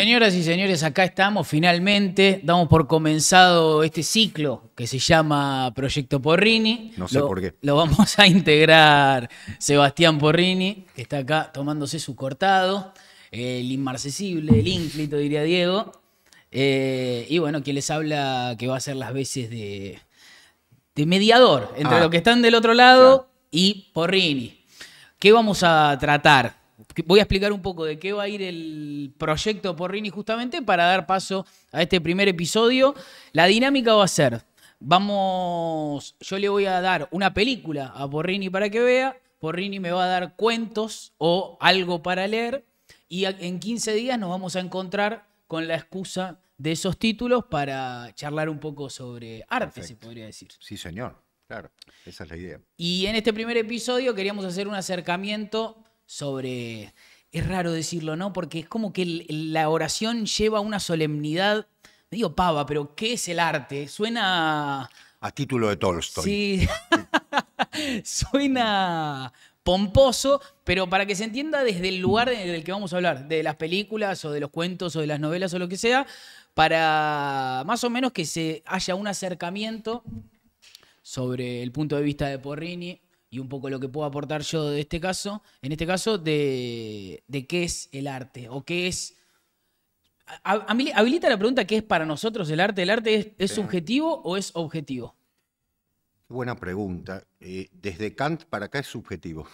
Señoras y señores, acá estamos finalmente, damos por comenzado este ciclo que se llama Proyecto Porrini. No sé por qué. Lo vamos a integrar Sebastián Porrini, que está acá tomándose su cortado, el inmarcesible, el ínclito, diría Diego. Eh, y bueno, quien les habla que va a ser las veces de, mediador entre lo ah. los que están del otro lado y Porrini. ¿Qué vamos a tratar? voy a explicar un poco de qué va a ir el proyecto Porrini justamente para dar paso a este primer episodio. La dinámica va a ser, vamos, yo le voy a dar una película a Porrini para que vea, Porrini me va a dar cuentos o algo para leer y en 15 días nos vamos a encontrar con la excusa de esos títulos para charlar un poco sobre arte, se podría decir. Sí, señor. Claro, esa es la idea. Y en este primer episodio queríamos hacer un acercamiento sobre... Es raro decirlo, ¿no? Porque es como que la oración lleva una solemnidad, me digo pava, pero ¿qué es el arte? Suena... A título de Tolstoy. Sí, suena pomposo, pero para que se entienda desde el lugar en el que vamos a hablar, de las películas o de los cuentos o de las novelas o lo que sea, para más o menos que se haya un acercamiento sobre el punto de vista de Porrini y un poco lo que puedo aportar yo de este caso, en este caso, de, qué es el arte o qué es... A, habilita la pregunta, ¿qué es para nosotros el arte? ¿El arte es, subjetivo o es objetivo? Buena pregunta. Eh, desde Kant para acá es subjetivo,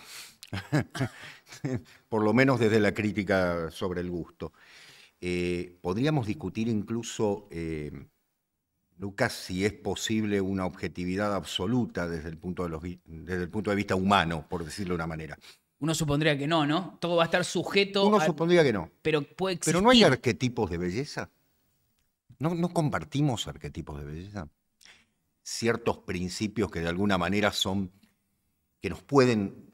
por lo menos desde la crítica sobre el gusto. Eh, podríamos discutir incluso... Eh, Lucas si es posible una objetividad absoluta desde el punto de, vista humano, por decirlo de una manera. Uno supondría que no, ¿no? Todo va a estar sujeto. Uno supondría que no. Pero puede existir. Pero no hay arquetipos de belleza. No, compartimos arquetipos de belleza. Ciertos principios que de alguna manera son. que nos pueden.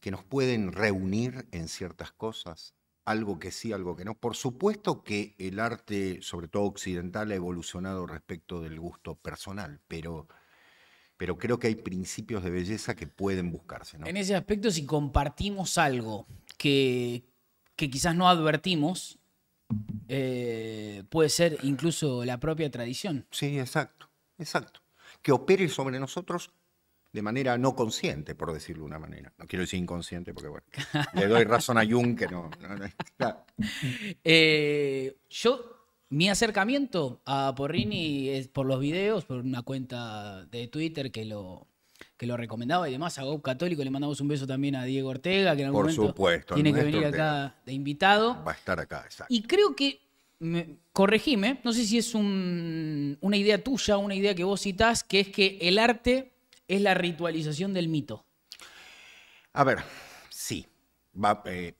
que nos pueden reunir en ciertas cosas algo que sí, algo que no. Por supuesto que el arte, sobre todo occidental, ha evolucionado respecto del gusto personal, pero, pero creo que hay principios de belleza que pueden buscarse. En ese aspecto, si compartimos algo que, quizás no advertimos, eh, puede ser incluso la propia tradición. Sí, exacto, exacto. Que opere sobre nosotros de manera no consciente, por decirlo de una manera. No quiero decir inconsciente porque, bueno, le doy razón a Jung que no. Eh, yo, mi acercamiento a Porrini es por los videos, por una cuenta de Twitter que lo, lo recomendaba y demás. A Go Católico le mandamos un beso también a Diego Ortega, que en algún por momento supuesto, tiene que venir acá de invitado. Va a estar acá, exacto. Y creo que corregime, no sé si es una idea tuya, una idea que vos citás, que es que el arte es la ritualización del mito. A ver, sí, eh,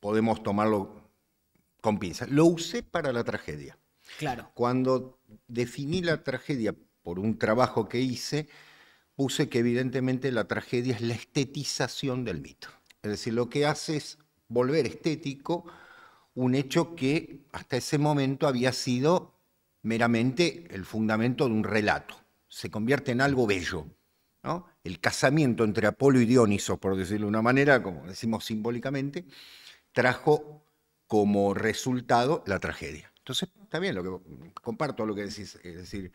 podemos tomarlo con pinzas. Lo usé para la tragedia. Claro. Cuando definí la tragedia por un trabajo que hice, puse que evidentemente la tragedia es la estetización del mito. Es decir, lo que hace es volver estético un hecho que hasta ese momento había sido meramente el fundamento de un relato. Se convierte en algo bello, el casamiento entre Apolo y Dioniso, por decirlo de una manera, como decimos simbólicamente, trajo como resultado la tragedia. Entonces, está bien, lo que, comparto lo que decís, es decir,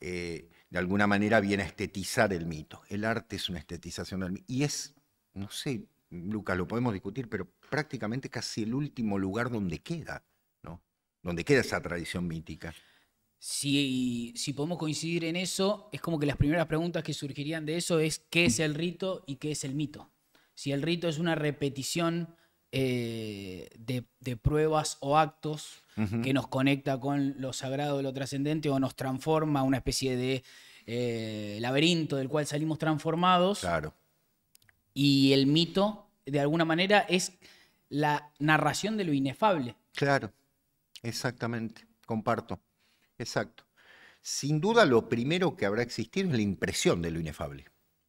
eh, de alguna manera viene a estetizar el mito. El arte es una estetización del mito. Y es, no sé, Lucas, lo podemos discutir, pero prácticamente casi el último lugar donde queda, Donde queda esa tradición mítica. Si, podemos coincidir en eso, es como que las primeras preguntas que surgirían de eso es qué es el rito y qué es el mito. Si el rito es una repetición eh, de, pruebas o actos que nos conecta con lo sagrado, lo trascendente, o nos transforma a una especie de eh, laberinto del cual salimos transformados. Claro. Y el mito, de alguna manera, es la narración de lo inefable. Claro, exactamente, comparto. Exacto. Sin duda, lo primero que habrá existido es la impresión de lo inefable.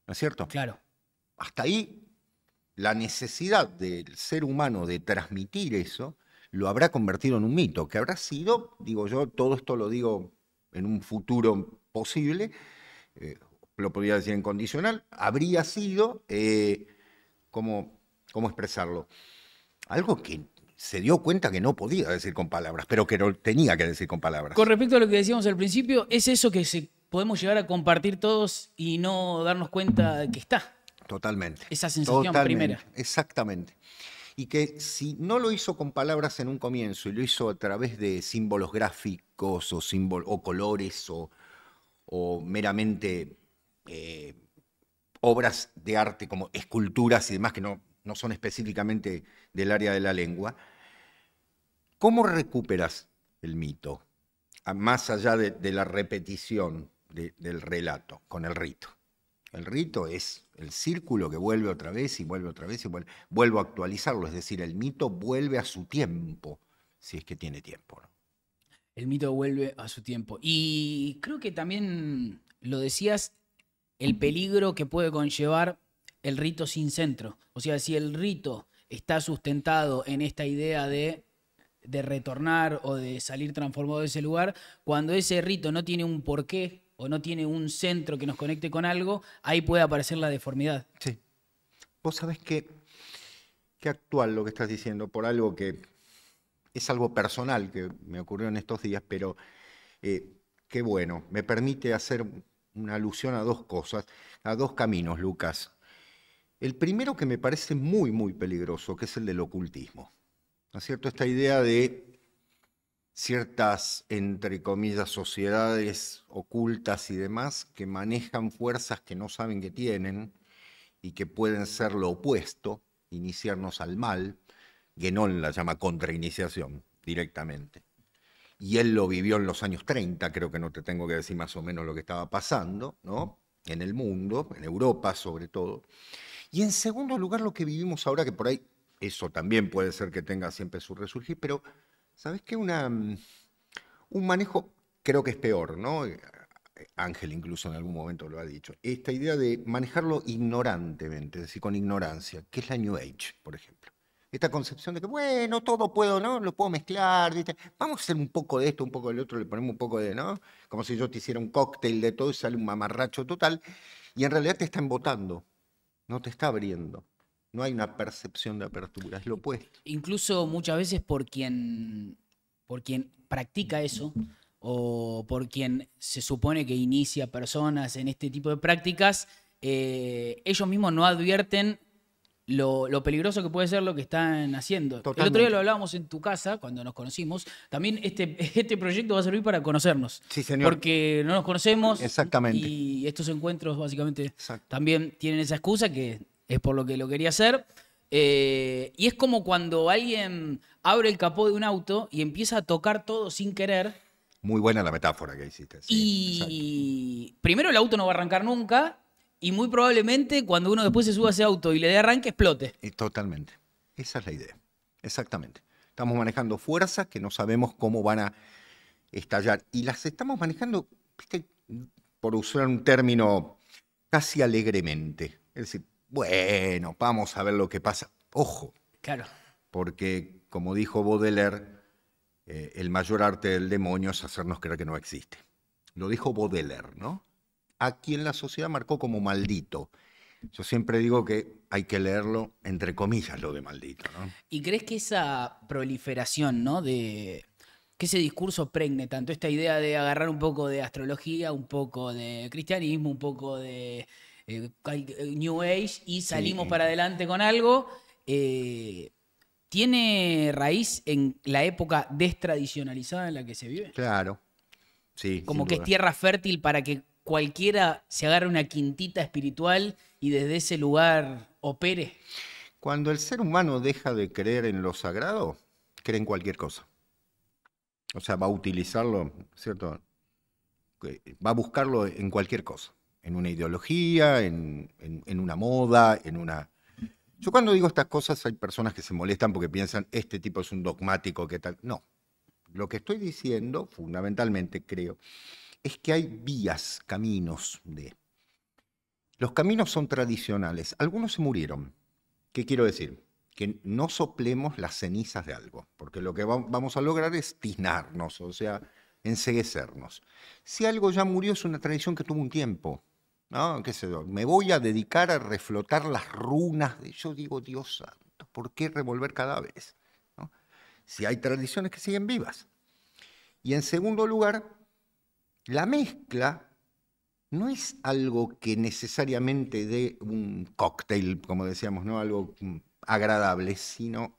¿No es cierto? Claro. Hasta ahí, la necesidad del ser humano de transmitir eso lo habrá convertido en un mito, que habrá sido, digo yo, todo esto lo digo en un futuro posible, eh, lo podría decir en condicional, habría sido, eh, ¿cómo expresarlo? Algo que se dio cuenta que no podía decir con palabras, pero que tenía que decir con palabras. Con respecto a lo que decíamos al principio, es eso que se podemos llegar a compartir todos y no darnos cuenta de que está. Totalmente. Esa sensación primera. Exactamente. Y que si no lo hizo con palabras en un comienzo y lo hizo a través de símbolos gráficos o, símbolos, o colores o, meramente eh, obras de arte como esculturas y demás que no no son específicamente del área de la lengua, ¿cómo recuperas el mito, más allá de, la repetición del relato, con el rito? El rito es el círculo que vuelve otra vez y vuelve otra vez y vuelve, a actualizarlo, es decir, el mito vuelve a su tiempo, si es que tiene tiempo. El mito vuelve a su tiempo. Y creo que también lo decías, el peligro que puede conllevar el rito sin centro. O sea, si el rito está sustentado en esta idea de, retornar o de salir transformado de ese lugar, cuando ese rito no tiene un porqué o no tiene un centro que nos conecte con algo, ahí puede aparecer la deformidad. Sí. Vos sabés que, actual lo que estás diciendo, por algo que es algo personal que me ocurrió en estos días, pero eh, qué bueno, me permite hacer una alusión a dos cosas, a dos caminos, Lucas. El primero que me parece muy, muy peligroso, que es el del ocultismo. ¿No es cierto? Esta idea de ciertas, entre comillas, sociedades ocultas y demás que manejan fuerzas que no saben que tienen y que pueden ser lo opuesto, iniciarnos al mal. Genón la llama contrainiciación directamente. Y él lo vivió en los años 30, creo que no te tengo que decir más o menos lo que estaba pasando, ¿no? En el mundo, en Europa sobre todo. Y en segundo lugar, lo que vivimos ahora, que por ahí eso también puede ser que tenga siempre su resurgir, pero ¿sabes qué? Una, mm, un manejo creo que es peor, ¿no? Eh, Ángel incluso en algún momento lo ha dicho, esta idea de manejarlo ignorantemente, es decir, con ignorancia, que es la New Age, por ejemplo. Esta concepción de que, bueno, todo puedo, ¿no? Lo puedo mezclar, vamos a hacer un poco de esto, un poco del otro, le ponemos un poco de, ¿no? Como si yo te hiciera un cóctel de todo y sale un mamarracho total, y en realidad te están embotando, no te está abriendo. No hay una percepción de apertura, es lo opuesto. Incluso muchas veces por quien, por quien practica eso o por quien se supone que inicia personas en este tipo de prácticas, eh, ellos mismos no advierten lo, peligroso que puede ser lo que están haciendo. El otro día lo hablábamos en tu casa cuando nos conocimos. También este, este proyecto va a servir para conocernos. Sí, señor. Porque no nos conocemos. Exactamente. Y estos encuentros básicamente también tienen esa excusa que es por lo que lo quería hacer. Eh, y es como cuando alguien abre el capó de un auto y empieza a tocar todo sin querer. Muy buena la metáfora que hiciste. y primero el auto no va a arrancar nunca y muy probablemente cuando uno después se suba a ese auto y le dé arranque, explote. Eh, totalmente. Esa es la idea. Exactamente. Estamos manejando fuerzas que no sabemos cómo van a estallar. Y las estamos manejando, por usar un término casi alegremente. Es decir, bueno, vamos a ver lo que pasa. Ojo. Claro. Porque, como dijo Baudelaire, eh, el mayor arte del demonio es hacernos creer que no existe. Lo dijo Baudelaire, ¿no? a quien la sociedad marcó como maldito. Yo siempre digo que hay que leerlo entre comillas lo de maldito. ¿Y crees que esa proliferación ¿no? de, que ese discurso pregne tanto esta idea de agarrar un poco de astrología, un poco de cristianismo, un poco de eh, eh, New Age y salimos para adelante con algo, eh, tiene raíz en la época destradicionalizada en la que se vive. Claro, sí. Como que es tierra fértil para que cualquiera se agarre una quintita espiritual y desde ese lugar opere? Cuando el ser humano deja de creer en lo sagrado, cree en cualquier cosa. O sea, va a utilizarlo, ¿cierto? Va a buscarlo en cualquier cosa, en una ideología, en, una moda, en una... Yo cuando digo estas cosas hay personas que se molestan porque piensan, este tipo es un dogmático, ¿qué tal? No, lo que estoy diciendo, fundamentalmente creo, es que hay vías, caminos de... Los caminos son tradicionales. Algunos se murieron. ¿Qué quiero decir? Que no soplemos las cenizas de algo, porque lo que vamos a lograr es tiznarnos, o sea, enseguecernos. Si algo ya murió es una tradición que tuvo un tiempo. ¿no? Me voy a dedicar a reflotar las runas. De... Yo digo, Dios santo, ¿por qué revolver cadáveres? Si hay tradiciones que siguen vivas. Y en segundo lugar, la mezcla no es algo que necesariamente dé un cóctel, como decíamos, ¿no? algo mm, agradable, sino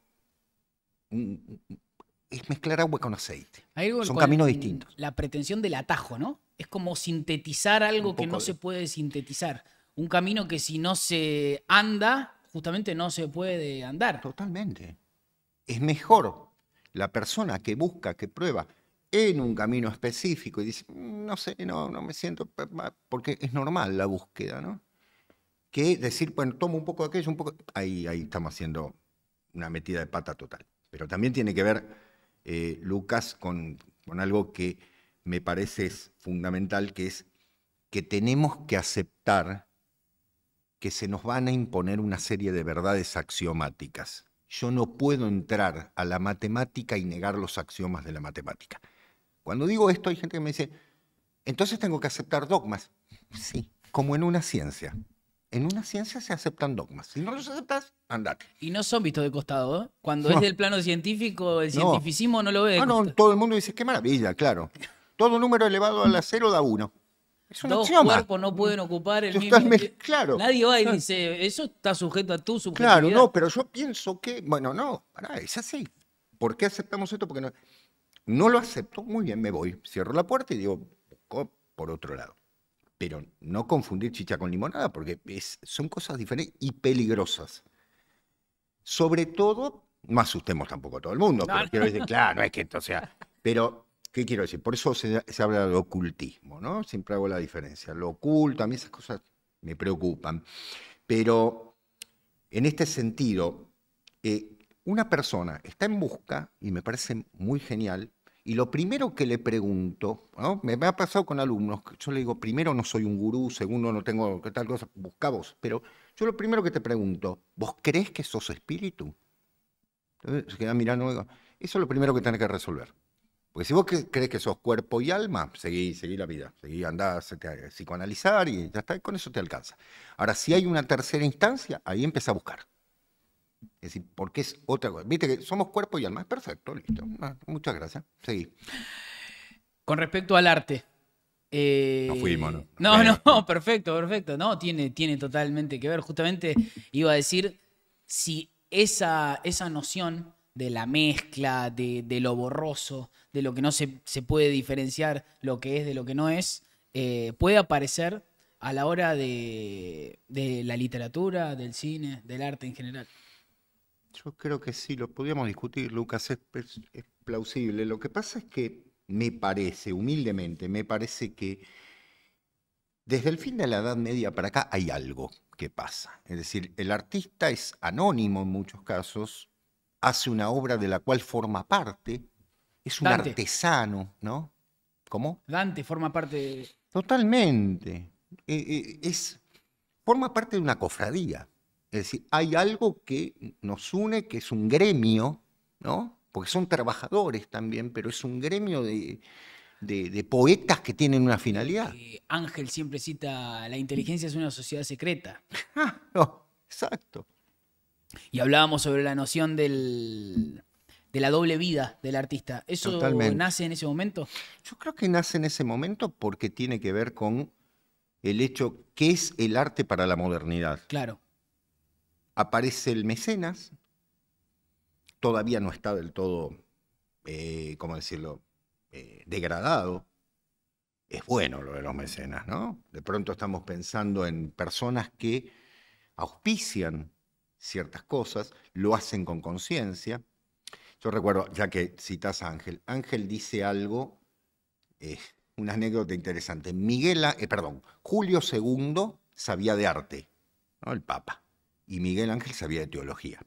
es mezclar agua con aceite. Son caminos distintos. La pretensión del atajo, ¿no? Es como sintetizar algo que no se puede sintetizar. Un camino que si no se anda, justamente no se puede andar. Totalmente. Es mejor la persona que busca, que prueba, en un camino específico y dice, mm, no sé, no, no me siento, porque es normal la búsqueda, ¿no? Que decir, bueno, tomo un poco de aquello, un poco... Ahí, ahí estamos haciendo una metida de pata total. Pero también tiene que ver, eh, Lucas, con, con algo que me parece es fundamental, que es que tenemos que aceptar que se nos van a imponer una serie de verdades axiomáticas. Yo no puedo entrar a la matemática y negar los axiomas de la matemática. Cuando digo esto hay gente que me dice, entonces tengo que aceptar dogmas. Sí, como en una ciencia. En una ciencia se aceptan dogmas. Si no los aceptas, andate. Y no son vistos de costado, ¿eh? Cuando es del plano científico, el cientificismo no lo ve. Ah, no, no, todo el mundo dice, qué maravilla, claro. Todo número elevado a la cero da uno. Es un Dos cuerpos no pueden ocupar el mismo... Claro. Nadie va y dice, eso está sujeto a tu subjetividad. Claro, no, pero yo pienso que... Bueno, no, es así. ¿Por qué aceptamos esto? Porque no... No lo acepto, muy bien, me voy. Cierro la puerta y digo, por otro lado. Pero no confundir chicha con limonada, porque son cosas diferentes y peligrosas. Sobre todo, no asustemos tampoco a todo el mundo, pero quiero decir, claro, no es que o sea, pero ¿qué quiero decir? Por eso se, habla de ocultismo, ¿no? Siempre hago la diferencia. Lo oculto, a mí esas cosas me preocupan. Pero en este sentido, eh, una persona está en busca, y me parece muy genial, y lo primero que le pregunto, me, ha pasado con alumnos, yo le digo, primero no soy un gurú, segundo no tengo tal cosa, busca vos. Pero yo lo primero que te pregunto, ¿vos crees que sos espíritu? Entonces se queda mirando, eso es lo primero que tenés que resolver. Porque si vos crees que sos cuerpo y alma, seguí, seguí la vida, seguí, andás eh, psicoanalizar y ya está, con eso te alcanza. Ahora, si hay una tercera instancia, ahí empieza a buscar. Es decir, porque es otra cosa. Viste que somos cuerpo y alma, perfecto, listo. Mm, muchas gracias. Seguí. Con respecto al arte. Eh, no fuimos, ¿no? No, no, perfecto, perfecto. No, tiene, tiene totalmente que ver. Justamente iba a decir si esa, esa noción de la mezcla, de, lo borroso, de lo que no se, se, puede diferenciar lo que es de lo que no es, eh, puede aparecer a la hora de, de la literatura, del cine, del arte en general. Yo creo que sí, lo podríamos discutir, Lucas, es, plausible. Lo que pasa es que me parece, humildemente, me parece que desde el fin de la Edad Media para acá hay algo que pasa. Es decir, el artista es anónimo en muchos casos, hace una obra de la cual forma parte, es un artesano, ¿no? ¿Cómo? Dante forma parte. De... Totalmente. Eh, eh, es, forma parte de una cofradía. Es decir, hay algo que nos une, que es un gremio, ¿no? Porque son trabajadores también, pero es un gremio de, poetas que tienen una finalidad. Eh, Ángel siempre cita, la inteligencia es una sociedad secreta. Ah, no, exacto. Y hablábamos sobre la noción de la doble vida del artista. ¿Eso nace en ese momento? Yo creo que nace en ese momento porque tiene que ver con el hecho que es el arte para la modernidad. Claro aparece el mecenas, todavía no está del todo, eh, ¿cómo decirlo?, eh, degradado. Es bueno lo de los mecenas, ¿no? De pronto estamos pensando en personas que auspician ciertas cosas, lo hacen con conciencia. Yo recuerdo, ya que citas a Ángel, Ángel dice algo, una anécdota interesante. Miguel, eh, perdón, Julio II sabía de arte, ¿no? el Papa y Miguel Ángel sabía de teología.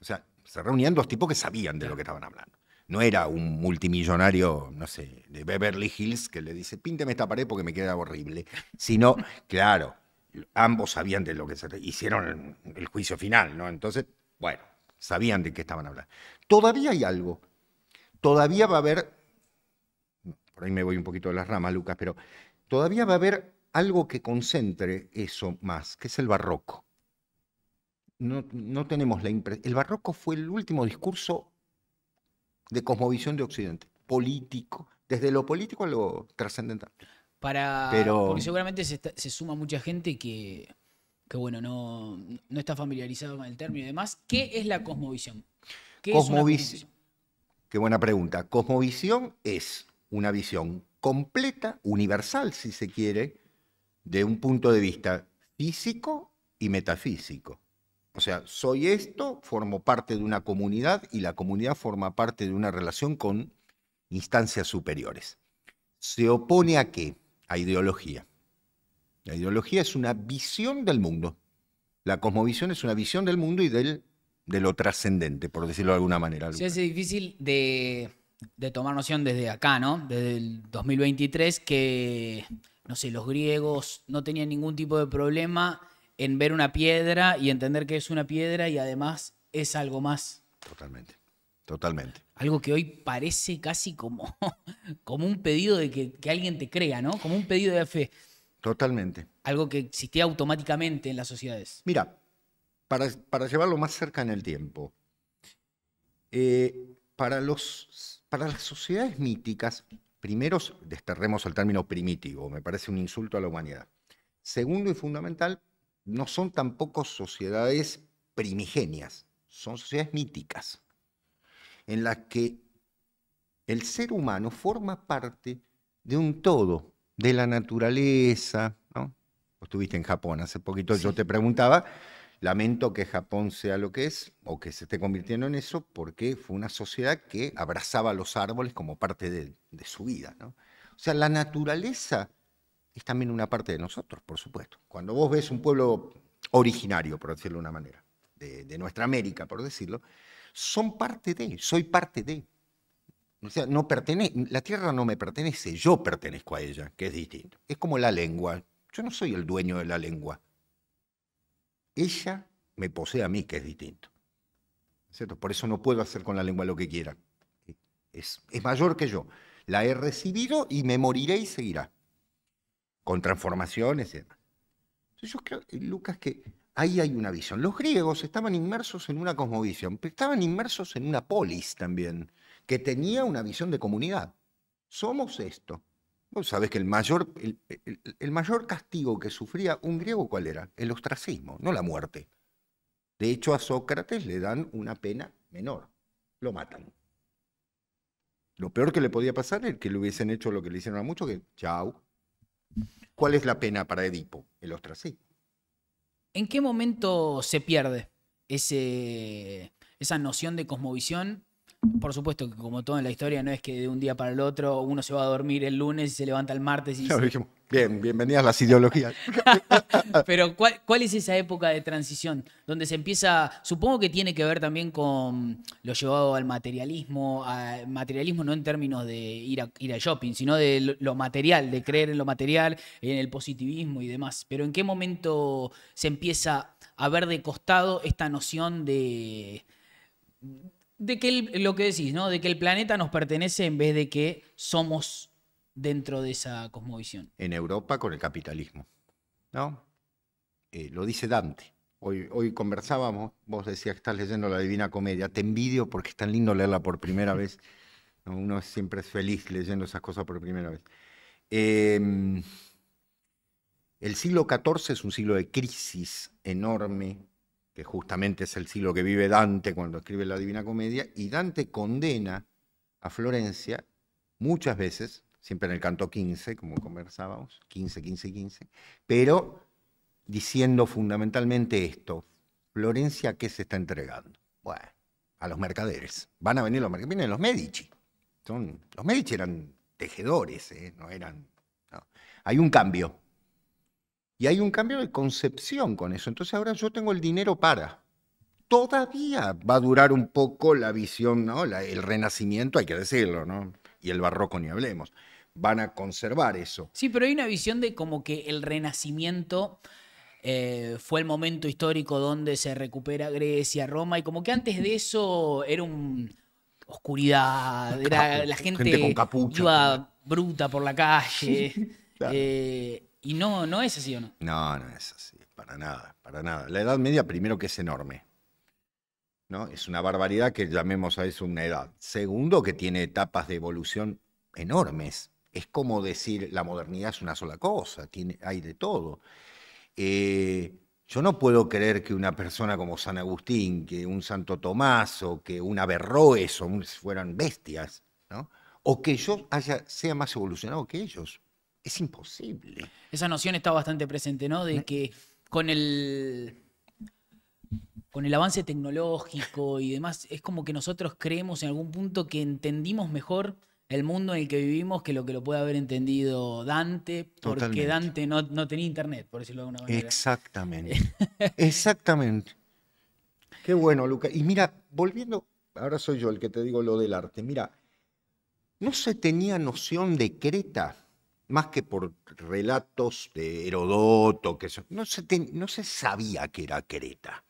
O sea, se reunían dos tipos que sabían de lo que estaban hablando. No era un multimillonario, no sé, de Beverly Hills que le dice, pínteme esta pared porque me queda horrible. Sino, claro, ambos sabían de lo que se... Hicieron el juicio final, ¿no? Entonces, bueno, sabían de qué estaban hablando. Todavía hay algo. Todavía va a haber, por ahí me voy un poquito de las ramas, Lucas, pero todavía va a haber algo que concentre eso más, que es el barroco no, tenemos la impresión. El barroco fue el último discurso de cosmovisión de Occidente, político, desde lo político a lo trascendental. Para, Pero... Porque seguramente se, suma mucha gente que, bueno, no, está familiarizado con el término y demás. ¿Qué es la cosmovisión? cosmovisión? Qué buena pregunta. Cosmovisión es una visión completa, universal, si se quiere, de un punto de vista físico y metafísico. O sea, soy esto, formo parte de una comunidad y la comunidad forma parte de una relación con instancias superiores. ¿Se opone a qué? A ideología. La ideología es una visión del mundo. La cosmovisión es una visión del mundo y del, de lo trascendente, por decirlo de alguna manera. es difícil de, de tomar noción desde acá, ¿no? Desde el 2023 que, no sé, los griegos no tenían ningún tipo de problema en ver una piedra y entender que es una piedra y además es algo más. Totalmente, totalmente. Algo que hoy parece casi como, como un pedido de que, alguien te crea, ¿no? Como un pedido de fe. Totalmente. Algo que existía automáticamente en las sociedades. Mira, para, para llevarlo más cerca en el tiempo, eh, para, los, para las sociedades míticas, primero desterremos el término primitivo, me parece un insulto a la humanidad. Segundo y fundamental, no son tampoco sociedades primigenias, son sociedades míticas, en las que el ser humano forma parte de un todo, de la naturaleza. Estuviste en Japón hace poquito, yo te preguntaba, lamento que Japón sea lo que es, o que se esté convirtiendo en eso, porque fue una sociedad que abrazaba los árboles como parte de, su vida. O sea, la naturaleza es también una parte de nosotros, por supuesto. Cuando vos ves un pueblo originario, por decirlo de una manera, de, nuestra América, por decirlo, son parte de, soy parte de. O sea, no pertenece, la tierra no me pertenece, yo pertenezco a ella, que es distinto. Es como la lengua, yo no soy el dueño de la lengua. Ella me posee a mí, que es distinto. ¿Cierto? Por eso no puedo hacer con la lengua lo que quiera. Es, es mayor que yo. La he recibido y me moriré y seguirá con transformaciones Entonces yo creo, eh, Lucas, que ahí hay una visión. Los griegos estaban inmersos en una cosmovisión, pero estaban inmersos en una polis también, que tenía una visión de comunidad. Somos esto. Vos sabés que el mayor, mayor castigo que sufría un griego, ¿cuál era? El ostracismo, no la muerte. De hecho, a Sócrates le dan una pena menor, lo matan. Lo peor que le podía pasar es que le hubiesen hecho lo que le hicieron a muchos, que chau, ¿Cuál es la pena para Edipo? El ostracismo. ¿En qué momento se pierde ese, esa noción de cosmovisión por supuesto que como todo en la historia, no es que de un día para el otro uno se va a dormir el lunes y se levanta el martes y... Bien, bienvenidas las ideologías. Pero ¿cuál, es esa época de transición? Donde se empieza, supongo que tiene que ver también con lo llevado al materialismo, materialismo no en términos de ir ir a shopping, sino de lo material, de creer en lo material, en el positivismo y demás. Pero ¿en qué momento se empieza a ver de costado esta noción de de que el, lo que decís, ¿no? De que el planeta nos pertenece en vez de que somos dentro de esa cosmovisión. En Europa con el capitalismo, ¿no? Eh, lo dice Dante. Hoy, hoy conversábamos, vos decías que estás leyendo la Divina Comedia. Te envidio porque es tan lindo leerla por primera vez. Uno siempre es feliz leyendo esas cosas por primera vez. Em, el siglo XIV es un siglo de crisis enorme, que justamente es el siglo que vive Dante cuando escribe la Divina Comedia, y Dante condena a Florencia muchas veces, siempre en el canto 15, como conversábamos, 15, 15, 15, pero diciendo fundamentalmente esto, Florencia ¿a qué se está entregando? Bueno, a los mercaderes. Van a venir los mercaderes, vienen los Medici. Son, los Medici eran tejedores, ¿eh? no eran... Hay un cambio, y hay un cambio de concepción con eso. Entonces ahora yo tengo el dinero para. Todavía va a durar un poco la visión, ¿no? el renacimiento, hay que decirlo, ¿no? Y el barroco ni hablemos. Van a conservar eso. Sí, pero hay una visión de como que el renacimiento eh, fue el momento histórico donde se recupera Grecia, Roma, y como que antes de eso era un oscuridad, era la gente, gente iba bruta por la calle. Eh, y no, no es así, ¿o no? No, no es así, para nada, para nada. La Edad Media, primero que es enorme. ¿no? Es una barbaridad que llamemos a eso una edad. Segundo, que tiene etapas de evolución enormes. Es como decir, la modernidad es una sola cosa, tiene, hay de todo. Eh, yo no puedo creer que una persona como San Agustín, que un Santo Tomás o que un Averroes fueran bestias, o que yo haya, sea más evolucionado que ellos es imposible. Esa noción está bastante presente, ¿no? De que con el avance tecnológico y demás, es como que nosotros creemos en algún punto que entendimos mejor el mundo en el que vivimos que lo que lo puede haber entendido Dante, porque Dante no, tenía internet, por decirlo de alguna manera. Exactamente. Exactamente. Qué bueno, Luca. Y mira, volviendo, ahora soy yo el que te digo lo del arte. Mira, no se tenía noción de Creta más que por relatos de Herodoto, que no, se no se sabía que era Creta.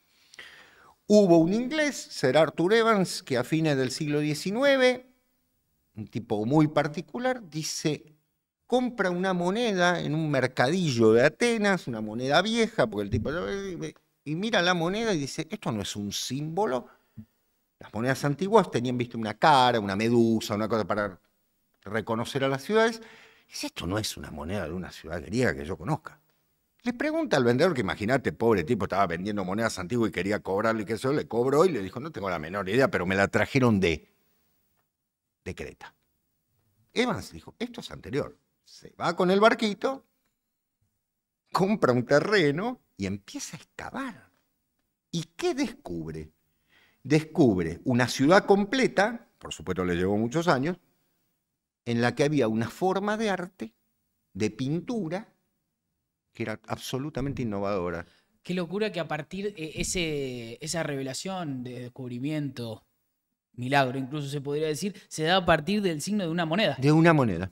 Hubo un inglés, Sir Arthur Evans, que a fines del siglo XIX, un tipo muy particular, dice, compra una moneda en un mercadillo de Atenas, una moneda vieja, porque el tipo... Eh, eh, eh", y mira la moneda y dice, esto no es un símbolo. Las monedas antiguas tenían, visto, una cara, una medusa, una cosa para reconocer a las ciudades esto no es una moneda de una ciudad griega que yo conozca. Le pregunta al vendedor que imagínate, pobre tipo, estaba vendiendo monedas antiguas y quería cobrarle, que eso le cobró y le dijo, no tengo la menor idea, pero me la trajeron de, de Creta. Evans dijo, esto es anterior. Se va con el barquito, compra un terreno y empieza a excavar. ¿Y qué descubre? Descubre una ciudad completa, por supuesto le llevó muchos años, en la que había una forma de arte, de pintura, que era absolutamente innovadora. Qué locura que a partir de eh, ese, esa revelación de descubrimiento, milagro incluso se podría decir, se da a partir del signo de una moneda. De una moneda,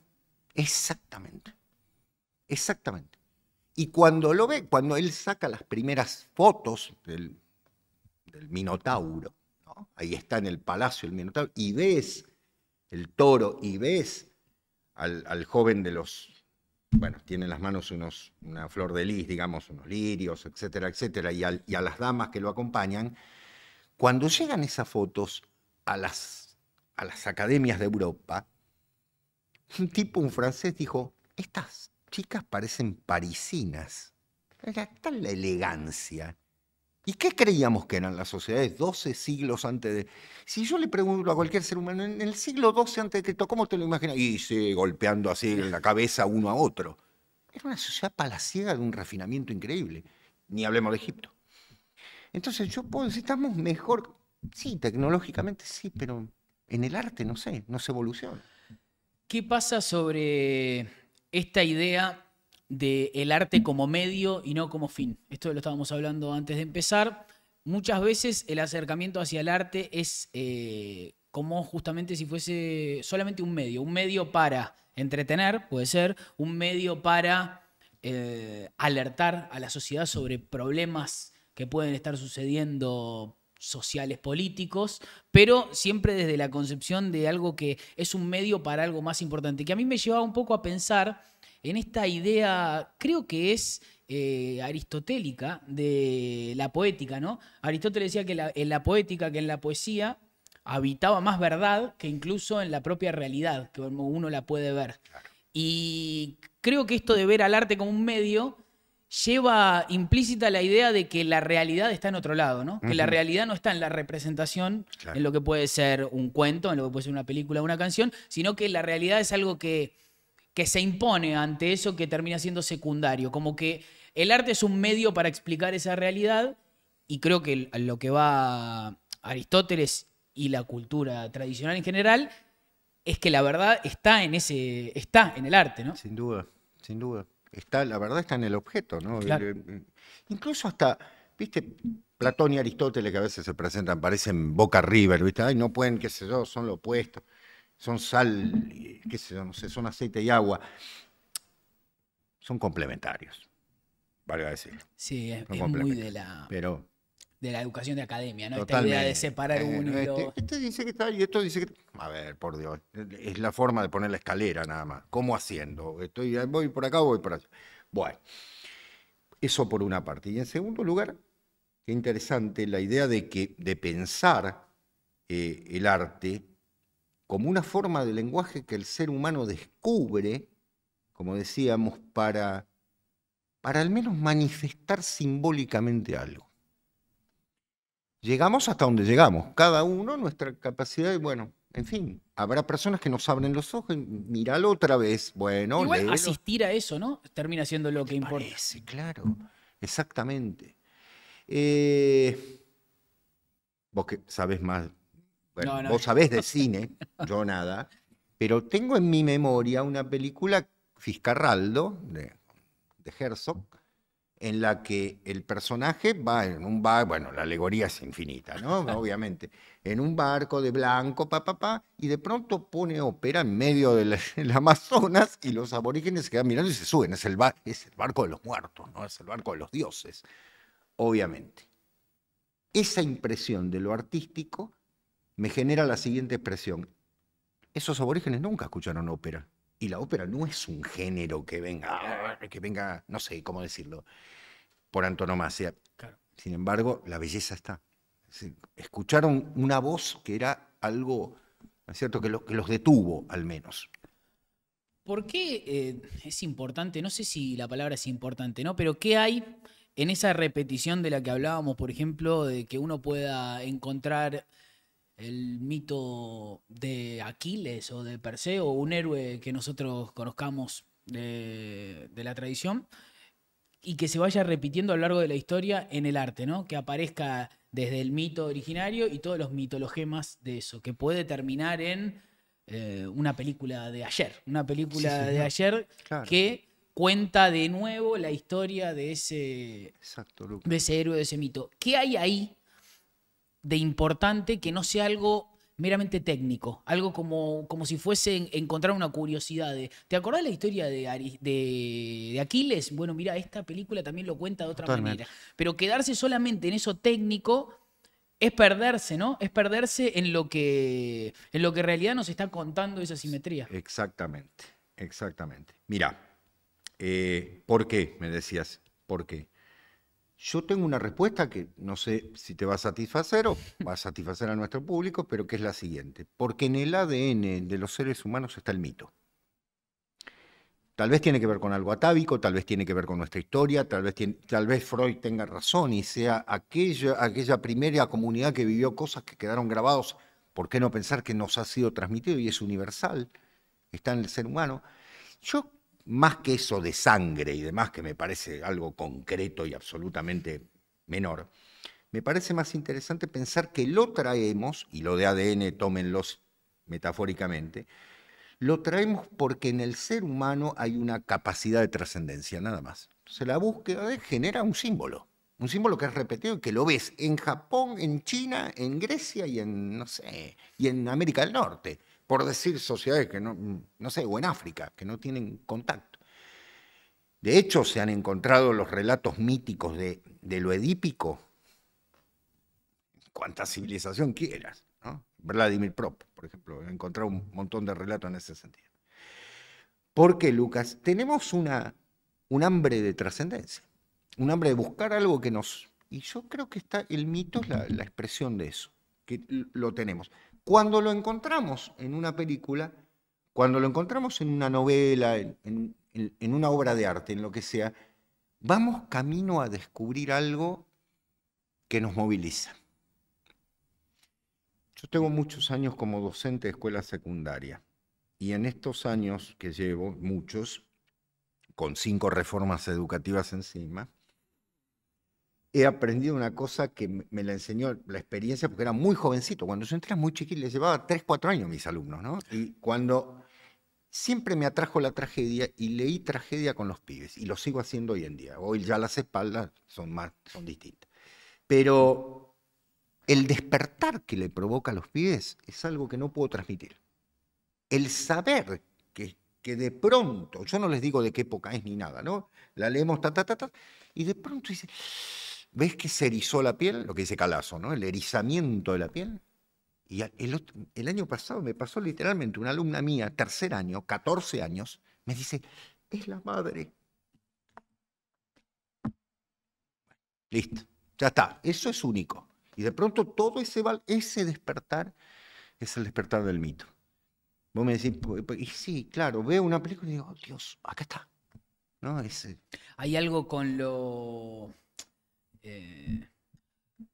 exactamente. Exactamente. Y cuando lo ve, cuando él saca las primeras fotos del, Minotauro, ahí está en el palacio el Minotauro, y ves el toro y ves al, joven de los, bueno, tiene en las manos unos, una flor de lis, digamos, unos lirios, etcétera, etcétera, y, a las damas que lo acompañan, cuando llegan esas fotos a las, a las academias de Europa, un tipo, un francés, dijo, estas chicas parecen parisinas. está la elegancia. ¿Y qué creíamos que eran las sociedades 12 siglos antes de.? Si yo le pregunto a cualquier ser humano, en el siglo XII antes de Cristo, ¿cómo te lo imaginas? Y sí, golpeando así en la cabeza uno a otro. Era una sociedad palaciega de un refinamiento increíble. Ni hablemos de Egipto. Entonces yo puedo decir, estamos mejor. Sí, tecnológicamente sí, pero en el arte no sé, no se evoluciona. ¿Qué pasa sobre esta idea de el arte como medio y no como fin. Esto lo estábamos hablando antes de empezar. Muchas veces el acercamiento hacia el arte es eh, como justamente si fuese solamente un medio, un medio para entretener, puede ser, un medio para eh, alertar a la sociedad sobre problemas que pueden estar sucediendo sociales, políticos, pero siempre desde la concepción de algo que es un medio para algo más importante, que a mí me llevaba un poco a pensar en esta idea, creo que es eh, aristotélica, de la poética, ¿no? Aristóteles decía que en la poética, que en la poesía, habitaba más verdad que incluso en la propia realidad, que uno la puede ver. Y creo que esto de ver al arte como un medio lleva implícita la idea de que la realidad está en otro lado, ¿no? Que la realidad no está en la representación, en lo que puede ser un cuento, en lo que puede ser una película, una canción, sino que la realidad es algo que que se impone ante eso que termina siendo secundario. Como que el arte es un medio para explicar esa realidad y creo que lo que va Aristóteles y la cultura tradicional en general es que la verdad está en ese está en el arte, ¿no? Sin duda, sin duda. Está la verdad está en el objeto, ¿no? incluso hasta viste Platón y Aristóteles que a veces se presentan parecen Boca River, ¿viste? Ay, no pueden, qué sé yo, son lo opuesto son sal, qué sé no sé, son aceite y agua. Son complementarios, vale decir. Sí, es, muy de la, de la educación de academia, ¿no? Esta idea de separar eh, uno y este, este, dice que está y esto dice que... A ver, por Dios, es la forma de poner la escalera nada más. ¿Cómo haciendo? Estoy, voy por acá, voy por allá. Bueno, eso por una parte. Y en segundo lugar, qué interesante la idea de, que, de pensar eh, el arte como una forma de lenguaje que el ser humano descubre, como decíamos, para, para al menos manifestar simbólicamente algo. Llegamos hasta donde llegamos, cada uno nuestra capacidad, y bueno, en fin, habrá personas que nos abren los ojos y míralo otra vez, bueno. Igual asistir a eso, ¿no? Termina siendo lo que importa. claro, exactamente. Eh, vos que sabés más vos sabés de cine, yo nada, pero tengo en mi memoria una película Fiscarraldo de, Herzog, en la que el personaje va en un barco, bueno, la alegoría es infinita, ¿no? Obviamente, en un barco de blanco, pa, pa, y de pronto pone ópera en medio del las Amazonas y los aborígenes se quedan mirando y se suben, es el, es el barco de los muertos, ¿no? Es el barco de los dioses, obviamente. Esa impresión de lo artístico me genera la siguiente expresión. Esos aborígenes nunca escucharon ópera. Y la ópera no es un género que venga, ah, que venga, no sé cómo decirlo, por antonomasia. Sin embargo, la belleza está. Escucharon una voz que era algo, es cierto?, que, los detuvo al menos. ¿Por qué eh, es importante? No sé si la palabra es importante, ¿no? Pero ¿qué hay en esa repetición de la que hablábamos, por ejemplo, de que uno pueda encontrar el mito de Aquiles o de Perseo, un héroe que nosotros conozcamos de, la tradición, y que se vaya repitiendo a lo largo de la historia en el arte, ¿no? Que aparezca desde el mito originario y todos los mitologemas de eso, que puede terminar en eh, una película de ayer, una película de ayer que cuenta de nuevo la historia de ese, de ese héroe, de ese mito. ¿Qué hay ahí de importante que no sea algo meramente técnico, algo como, como si fuese encontrar una curiosidad. ¿Te acordás la historia de, de, Aquiles? Bueno, mira, esta película también lo cuenta de otra manera. Pero quedarse solamente en eso técnico es perderse, ¿no? Es perderse en lo que en lo que realidad nos está contando esa simetría. Exactamente, exactamente. Mira, eh, ¿por qué? Me decías, ¿por qué? yo tengo una respuesta que no sé si te va a satisfacer o va a satisfacer a nuestro público, pero que es la siguiente. Porque en el ADN de los seres humanos está el mito. Tal vez tiene que ver con algo atávico, tal vez tiene que ver con nuestra historia, tal vez, Freud tenga razón y sea aquella, aquella primera comunidad que vivió cosas que quedaron grabados. ¿Por qué no pensar que nos ha sido transmitido y es universal? Está en el ser humano. Yo más que eso de sangre y demás, que me parece algo concreto y absolutamente menor, me parece más interesante pensar que lo traemos, y lo de ADN tómenlos metafóricamente, lo traemos porque en el ser humano hay una capacidad de trascendencia, nada más. Entonces la búsqueda de, genera un símbolo, un símbolo que es repetido y que lo ves en Japón, en China, en Grecia y en, no sé, y en América del Norte por decir sociedades que no, mm, no sé, o en África, que no tienen contacto. De hecho, se han encontrado los relatos míticos de, lo edípico, cuanta civilización quieras. Vladimir Prop, por ejemplo, he encontrado un montón de relatos en ese sentido. Porque, Lucas, tenemos una, un hambre de trascendencia, un hambre de buscar algo que nos... Y yo creo que está, el mito es la, la expresión de eso, que lo tenemos. Cuando lo encontramos en una película, cuando lo encontramos en una novela, en, una obra de arte, en lo que sea, vamos camino a descubrir algo que nos moviliza. Yo tengo muchos años como docente de escuela secundaria y en estos años que llevo, muchos, con cinco reformas educativas encima, he aprendido una cosa que me la enseñó la experiencia, porque era muy jovencito. Cuando yo entré muy chiquito, les llevaba 3, 4 años mis alumnos, ¿no? Y cuando siempre me atrajo la tragedia y leí tragedia con los pibes, y lo sigo haciendo hoy en día. Hoy ya las espaldas son, más, son distintas. Pero el despertar que le provoca a los pibes es algo que no puedo transmitir. El saber que, que de pronto, yo no les digo de qué época es ni nada, ¿no? La leemos, ta, ta, ta, ta, y de pronto dice ¿Ves que se erizó la piel? Lo que dice Calazo, ¿no? El erizamiento de la piel. Y el, año pasado me pasó literalmente una alumna mía, tercer año, 14 años, me dice, es la madre. Listo, ya está, eso es único. Y de pronto todo ese, ese despertar es el despertar del mito. Vos me decís, pues, pues, y sí, claro, veo una película y digo, Dios, acá está. ¿No? Hay algo con lo eh,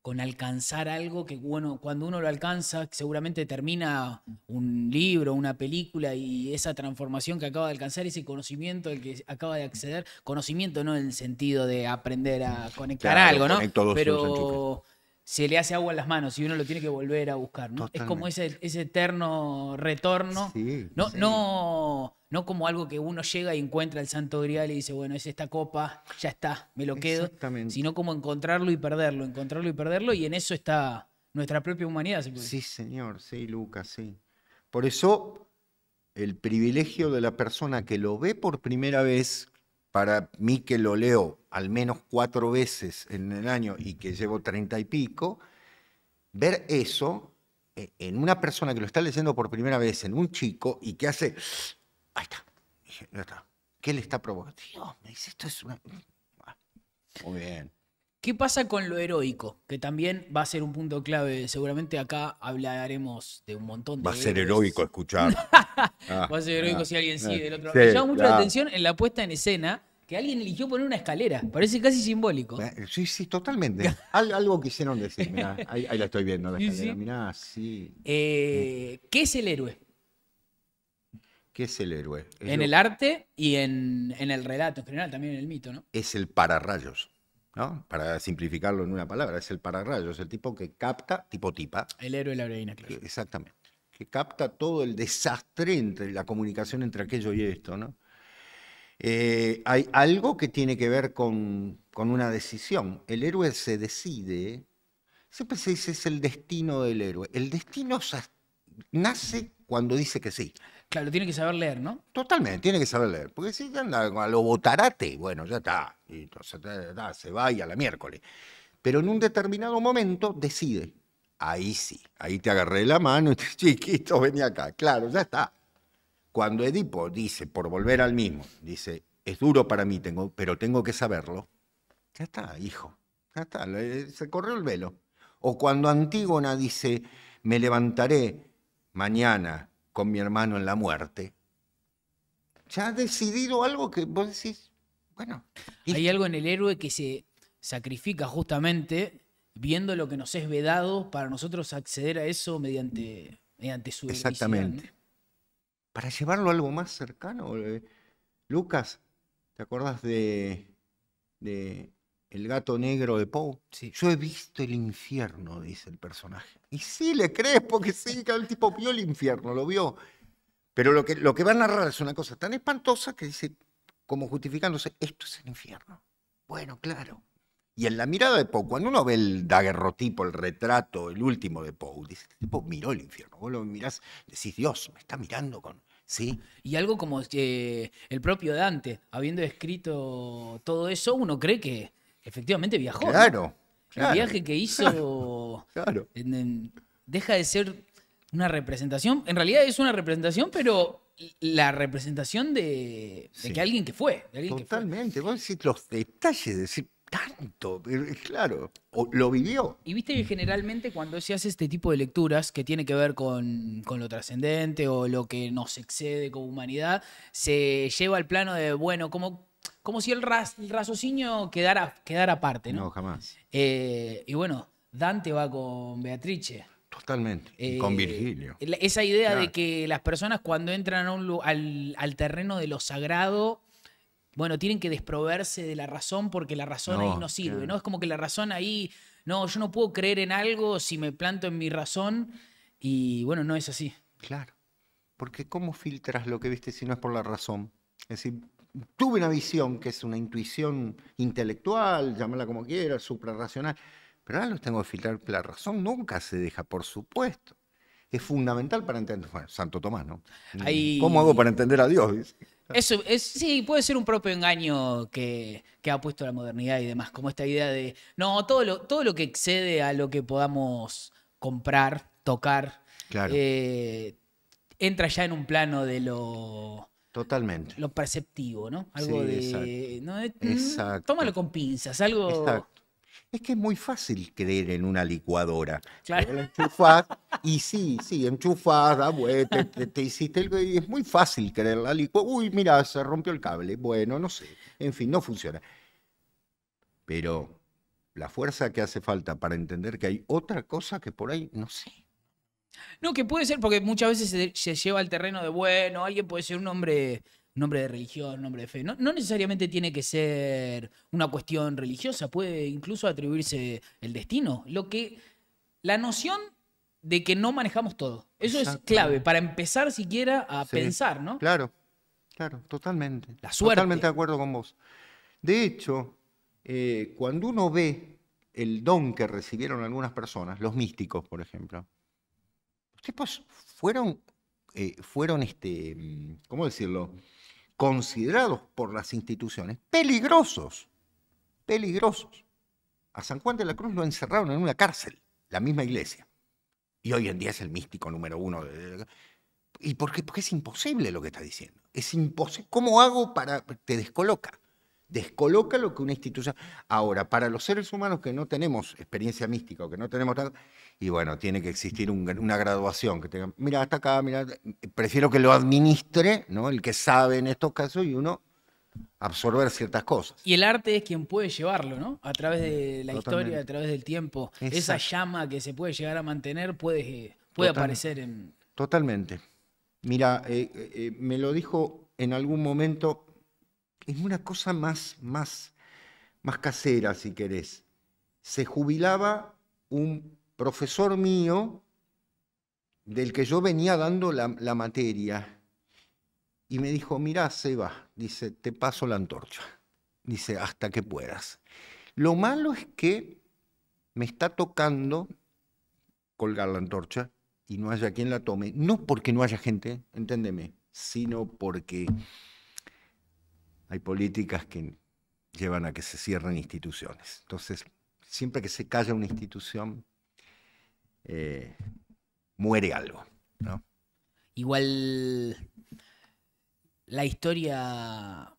con alcanzar algo que, bueno, cuando uno lo alcanza, seguramente termina un libro, una película y esa transformación que acaba de alcanzar, ese conocimiento al que acaba de acceder, conocimiento no en el sentido de aprender a conectar algo, ¿no? Pero se le hace agua en las manos y uno lo tiene que volver a buscar. ¿no? Es como ese, eterno retorno. no, no, no como algo que uno llega y encuentra el santo grial y dice, bueno, es esta copa, ya está, me lo quedo. Sino como encontrarlo y perderlo, encontrarlo y perderlo, y en eso está nuestra propia humanidad. sí, señor, sí, Lucas, sí. Por eso el privilegio de la persona que lo ve por primera vez, para mí que lo leo al menos cuatro veces en el año y que llevo treinta y pico, ver eso e, en una persona que lo está leyendo por primera vez, en un chico, y que hace, ahí está, está. ¿Qué le está provocando? Dios, me dice, esto es una... Muy bien. ¿Qué pasa con lo heroico? Que también va a ser un punto clave. Seguramente acá hablaremos de un montón de. Va a ser heroico escuchar. Ah, va a ser heroico ah, si alguien ah. sigue del otro lado. Me llama mucho la atención en la puesta en escena que alguien eligió poner una escalera. Parece casi simbólico. Eh, sí, sí, totalmente. algo quisieron decir. Mirá, ahí, la estoy viendo, la escalera. Mirá, sí. Eh, ¿Qué es el héroe? ¿Qué es el héroe? en el arte y en, en, el relato, en general, también en el mito, ¿no? Es el pararrayos, ¿no? Para simplificarlo en una palabra, es el pararrayos, el tipo que capta, tipo tipa. El héroe de la heroína, claro. Eh, exactamente. Que capta todo el desastre entre la comunicación entre aquello y esto, ¿no? Eh, hay algo que tiene que ver con, una decisión. El héroe se decide, siempre se dice es el destino del héroe. El destino nace cuando dice que sí. Claro, tiene que saber leer, ¿no? Totalmente, tiene que saber leer. Porque si anda a lo botarate, bueno, ya está. entonces, se va y a la miércoles. Pero en un determinado momento decide. Ahí sí, ahí te agarré la mano y te, este chiquito, vení acá. Claro, ya está. Cuando Edipo dice, por volver al mismo, dice, es duro para mí, tengo, pero tengo que saberlo, ya está, hijo, ya está, se corrió el velo. O cuando Antígona dice, me levantaré mañana con mi hermano en la muerte, ya ha decidido algo que vos decís, bueno. Y Hay algo en el héroe que se sacrifica justamente viendo lo que nos es vedado para nosotros acceder a eso mediante, mediante su Exactamente para llevarlo a algo más cercano. Eh. Lucas, ¿te acuerdas de, El gato negro de Poe? Sí. Yo he visto el infierno, dice el personaje. Y sí, le crees, porque sí, el tipo vio el infierno, lo vio. Pero lo que, lo que va a narrar es una cosa tan espantosa que dice, como justificándose, esto es el infierno. Bueno, claro. Y en la mirada de Poe, cuando uno ve el daguerrotipo, el retrato, el último de Poe, dice, este tipo miró el infierno. Vos lo mirás, decís, Dios, me está mirando con, y algo como eh, el propio Dante, habiendo escrito todo eso, uno cree que efectivamente viajó. Claro. el viaje que hizo claro, deja de ser una representación. En realidad es una representación, pero la representación de, que alguien que fue. Totalmente. Vos decís los detalles, tanto, claro, lo vivió. Y viste que generalmente cuando se hace este tipo de lecturas que tiene que ver con, lo trascendente o lo que nos excede como humanidad, se lleva al plano de, bueno, como, como si el, ras, raciocinio quedara, aparte, ¿no? No, jamás. Eh, y bueno, Dante va con Beatrice. Totalmente. Eh, con Virgilio. Esa idea de que las personas cuando entran al, al terreno de lo sagrado bueno, tienen que desproverse de la razón porque la razón ahí no sirve, ¿no? Es como que la razón ahí, no, yo no puedo creer en algo si me planto en mi razón y bueno, no es así. Claro, porque ¿cómo filtras lo que viste si no es por la razón? Es decir, tuve una visión que es una intuición intelectual, llámala como quieras, suprarracional, pero ahora los tengo que filtrar, la razón nunca se deja, por supuesto. Es fundamental para entender, bueno, Santo Tomás, ¿no? ¿Cómo hago para entender a Dios? Eso es, sí, puede ser un propio engaño que, ha puesto la modernidad y demás, como esta idea de, no, todo lo, todo lo que excede a lo que podamos comprar, tocar, eh, entra ya en un plano de lo... Totalmente. Lo perceptivo, ¿no? Algo de... ¿no? Mm, tómalo con pinzas, algo es que es muy fácil creer en una licuadora. y sí, sí, enchufás, da te, hiciste el... Y es muy fácil creer la licuadora. Uy, mira, se rompió el cable. Bueno, no sé. En fin, no funciona. Pero la fuerza que hace falta para entender que hay otra cosa que por ahí, no sé. No, que puede ser, porque muchas veces se lleva al terreno de, bueno, alguien puede ser un hombre nombre de religión, nombre de fe. No, necesariamente tiene que ser una cuestión religiosa, puede incluso atribuirse el destino. Lo que. La noción de que no manejamos todo. Eso es clave para empezar siquiera a pensar, ¿no? Claro, claro, totalmente. La suerte. Totalmente de acuerdo con vos. De hecho, eh, cuando uno ve el don que recibieron algunas personas, los místicos, por ejemplo, los fueron, eh, fueron este, mm, ¿cómo decirlo? considerados por las instituciones peligrosos, peligrosos. A San Juan de la Cruz lo encerraron en una cárcel, la misma iglesia. Y hoy en día es el místico número uno. ¿Y por qué? Porque es imposible lo que está diciendo. Es imposible. ¿Cómo hago para...? Te descoloca. Descoloca lo que una institución... Ahora, para los seres humanos que no tenemos experiencia mística o que no tenemos nada, y bueno, tiene que existir una graduación que tenga, mira, hasta acá, mira, prefiero que lo administre, ¿no? El que sabe en estos casos y uno absorber ciertas cosas. Y el arte es quien puede llevarlo, ¿no? A través de la historia, a través del tiempo. Esa llama que se puede llegar a mantener puede, eh, puede aparecer en... Totalmente. Mira, eh, eh, me lo dijo en algún momento, es una cosa más, más, más casera, si querés. Se jubilaba un profesor mío del que yo venía dando la, materia. Y me dijo, mira, Seba, dice, te paso la antorcha. Dice, hasta que puedas. Lo malo es que me está tocando colgar la antorcha y no haya quien la tome. No porque no haya gente, enténdeme, sino porque hay políticas que llevan a que se cierren instituciones. Entonces, siempre que se calla una institución, eh, muere algo. Igual la historia,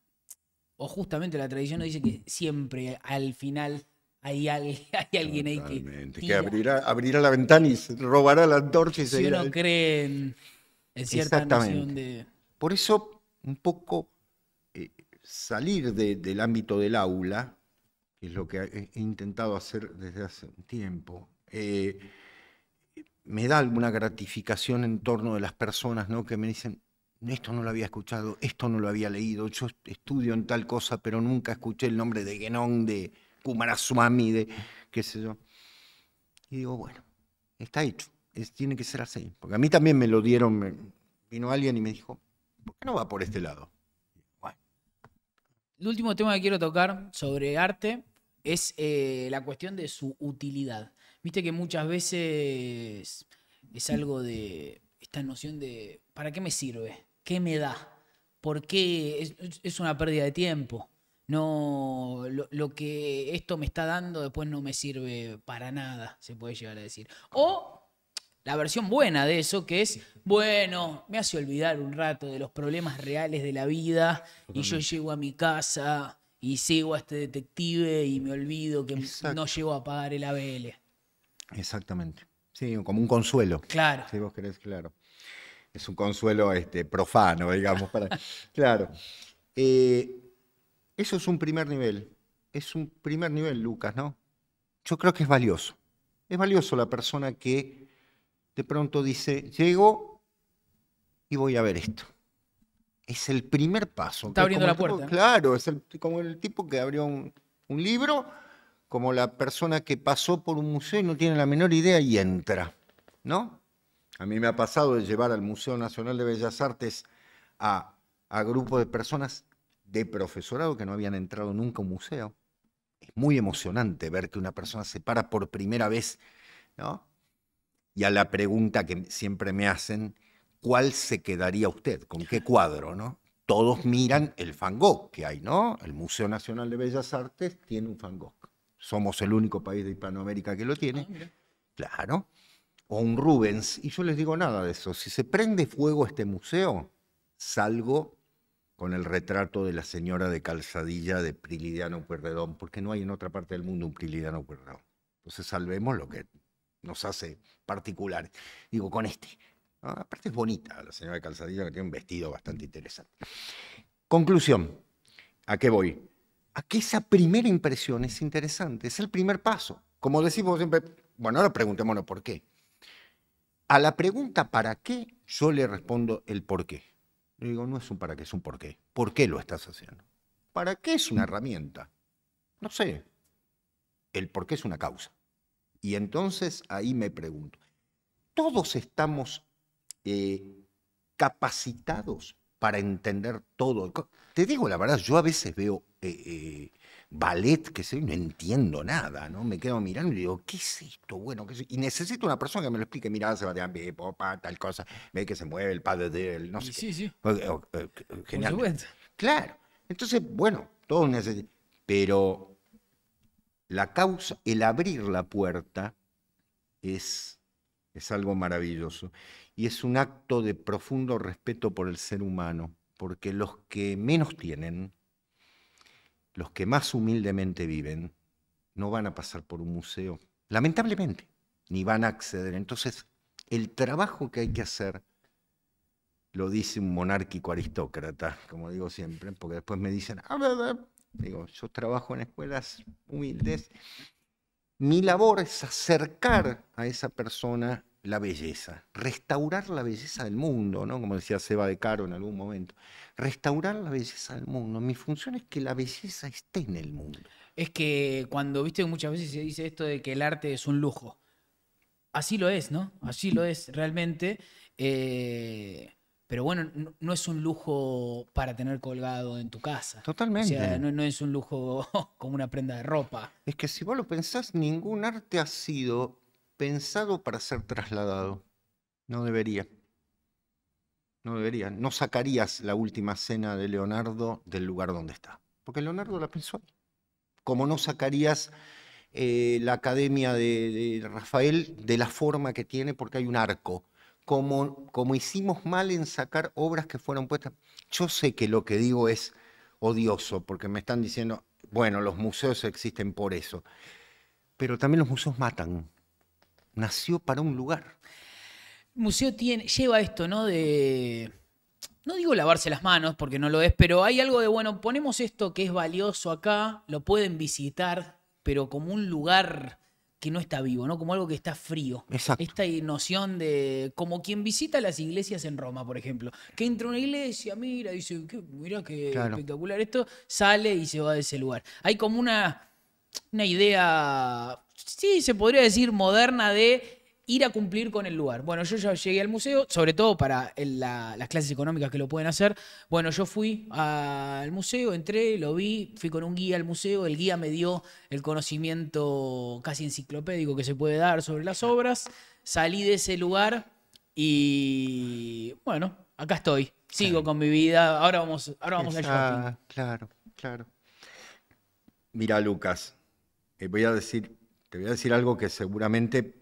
o justamente la tradición nos dice que siempre al final hay, alguien, ahí que. que abrirá, la ventana y robará la antorcha y si se Si uno cree en, cierta de. Por eso, un poco eh, salir del ámbito del aula, que es lo que he intentado hacer desde hace un tiempo, eh, me da alguna gratificación en torno de las personas ¿no? que me dicen, esto no lo había escuchado, esto no lo había leído, yo estudio en tal cosa, pero nunca escuché el nombre de Genón, de Kumaraswami, de qué sé yo. Y digo, bueno, está hecho, tiene que ser así. Porque a mí también me lo dieron, vino alguien y me dijo, ¿por qué no va por este lado? Bueno. El último tema que quiero tocar sobre arte es eh, la cuestión de su utilidad. Viste que muchas veces es algo de esta noción de ¿para qué me sirve? ¿Qué me da? ¿Por qué? Es, una pérdida de tiempo. No, lo, que esto me está dando después no me sirve para nada, se puede llegar a decir. O la versión buena de eso, que es, bueno, me hace olvidar un rato de los problemas reales de la vida y yo llego a mi casa y sigo a este detective y me olvido que no llego a pagar el ABL. Exactamente. Sí, como un consuelo. Claro. Si vos querés, claro. Es un consuelo este, profano, digamos. Para... claro. Eh, eso es un primer nivel. Es un primer nivel, Lucas, ¿no? Yo creo que es valioso. Es valioso la persona que de pronto dice, llego y voy a ver esto. Es el primer paso. Está abriendo la puerta. claro, es como el tipo que abrió un, un libro como la persona que pasó por un museo y no tiene la menor idea y entra, ¿no? A mí me ha pasado de llevar al Museo Nacional de Bellas Artes a, grupos de personas de profesorado que no habían entrado nunca a un museo. Es muy emocionante ver que una persona se para por primera vez, ¿no? Y a la pregunta que siempre me hacen, ¿cuál se quedaría usted? ¿Con qué cuadro, no? Todos miran el Van Gogh que hay, ¿no? El Museo Nacional de Bellas Artes tiene un Van somos el único país de Hispanoamérica que lo tiene. Ah, claro. O un Rubens. Y yo les digo nada de eso. Si se prende fuego este museo, salgo con el retrato de la señora de calzadilla de Prilidiano Puerredón, porque no hay en otra parte del mundo un Prilidiano Puerredón. Entonces salvemos lo que nos hace particular. Digo, con este. Ah, aparte es bonita la señora de calzadilla que tiene un vestido bastante interesante. Conclusión. ¿A qué voy? a que esa primera impresión es interesante, es el primer paso. Como decimos siempre, bueno, ahora preguntémonos por qué. A la pregunta ¿para qué? yo le respondo el por qué. Le digo, no es un para qué, es un por qué. ¿Por qué lo estás haciendo? ¿Para qué es una mm. herramienta? No sé. El por qué es una causa. Y entonces ahí me pregunto, ¿todos estamos eh, capacitados para entender todo? Te digo la verdad, yo a veces veo eh, eh, ballet, que sé, no entiendo nada, ¿no? Me quedo mirando y digo, ¿qué es esto? Bueno, Y necesito una persona que me lo explique, mira, a popa, tal cosa, ve que se mueve el padre de él, no sé. Sí, sí. Eh, genial. Claro. Entonces, bueno, todo Pero la causa, el abrir la puerta es, es algo maravilloso. Y es un acto de profundo respeto por el ser humano, porque los que menos tienen, los que más humildemente viven no van a pasar por un museo, lamentablemente, ni van a acceder. Entonces, el trabajo que hay que hacer, lo dice un monárquico aristócrata, como digo siempre, porque después me dicen, ah, digo, yo trabajo en escuelas humildes, mi labor es acercar a esa persona la belleza, restaurar la belleza del mundo, ¿no? Como decía Seba de Caro en algún momento, restaurar la belleza del mundo. Mi función es que la belleza esté en el mundo. Es que cuando, viste, muchas veces se dice esto de que el arte es un lujo. Así lo es, ¿no? Así lo es realmente. Eh, pero bueno, no, es un lujo para tener colgado en tu casa. Totalmente. O sea, no, no, es un lujo como una prenda de ropa. Es que si vos lo pensás, ningún arte ha sido pensado para ser trasladado. No debería. No debería. No sacarías la última cena de Leonardo del lugar donde está. Porque Leonardo la pensó Como no sacarías eh, la academia de, Rafael de la forma que tiene porque hay un arco. Como, como hicimos mal en sacar obras que fueron puestas. Yo sé que lo que digo es odioso, porque me están diciendo, bueno, los museos existen por eso. Pero también los museos matan nació para un lugar. El museo lleva esto, ¿no? De. No digo lavarse las manos, porque no lo es, pero hay algo de, bueno, ponemos esto que es valioso acá, lo pueden visitar, pero como un lugar que no está vivo, ¿no? Como algo que está frío. Exacto. Esta noción de como quien visita las iglesias en Roma, por ejemplo, que entra a una iglesia, mira, dice, ¿qué, mira qué espectacular esto, sale y se va de ese lugar. Hay como una, una idea sí, se podría decir moderna de ir a cumplir con el lugar. Bueno, yo ya llegué al museo, sobre todo para las clases económicas que lo pueden hacer. Bueno, yo fui al museo, entré, lo vi, fui con un guía al museo, el guía me dio el conocimiento casi enciclopédico que se puede dar sobre las obras, salí de ese lugar y bueno, acá estoy, sigo con mi vida, ahora vamos, ahora vamos Claro, claro. Mira, Lucas, eh, voy a decir te voy a decir algo que seguramente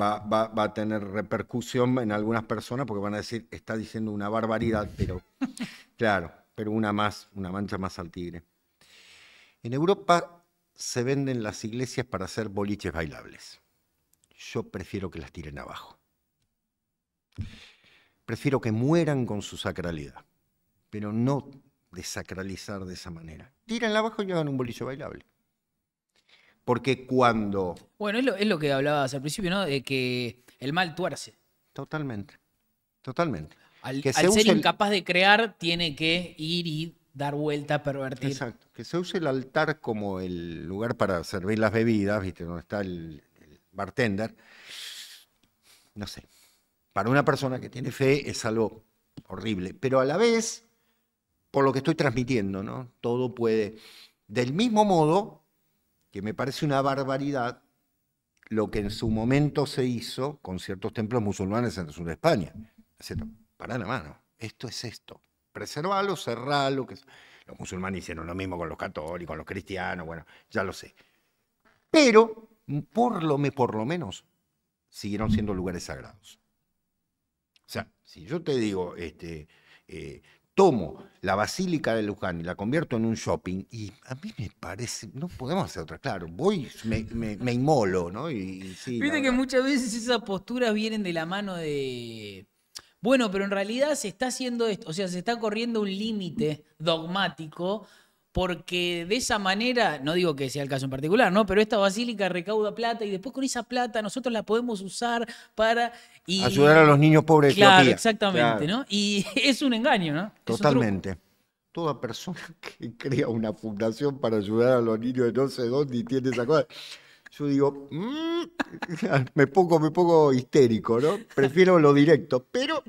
va, a tener repercusión en algunas personas porque van a decir, está diciendo una barbaridad, pero claro, pero una más, una mancha más al tigre. En Europa se venden las iglesias para hacer boliches bailables. Yo prefiero que las tiren abajo. Prefiero que mueran con su sacralidad, pero no desacralizar de esa manera. Tírenla abajo y hagan un boliche bailable. Porque cuando... Bueno, es lo, que hablabas al principio, ¿no? De que el mal tuerce. Totalmente, totalmente. Al, que ser incapaz de crear, tiene que ir y dar vuelta, a pervertir. Exacto, que se use el altar como el lugar para servir las bebidas, ¿viste? Donde está el bartender. No sé, para una persona que tiene fe es algo horrible, pero a la vez, por lo que estoy transmitiendo, ¿no? Todo puede... Del mismo modo que me parece una barbaridad lo que en su momento se hizo con ciertos templos musulmanes en el sur de España. Para para la mano, esto es esto. Preservalo, cerralo. Los musulmanes hicieron lo mismo con los católicos, con los cristianos, bueno, ya lo sé. Pero, por lo, por lo menos, siguieron siendo lugares sagrados. O sea, si yo te digo, este, eh, tomo la Basílica de Luján y la convierto en un shopping, y a mí me parece, no podemos hacer otra, claro, voy, me, inmolo, ¿no? Y, sí, Viste que muchas veces esas posturas vienen de la mano de... Bueno, pero en realidad se está haciendo esto, o sea, se está corriendo un límite dogmático porque de esa manera, no digo que sea el caso en particular, ¿no? Pero esta basílica recauda plata y después con esa plata nosotros la podemos usar para... Ayudar a los niños pobres Claro, exactamente, ¿no? Y es un engaño, ¿no? Totalmente toda persona que crea una fundación para ayudar a los niños de no sé dónde y tiene esa cosa. Yo digo, mm, me pongo, me pongo histérico, ¿no? Prefiero lo directo, pero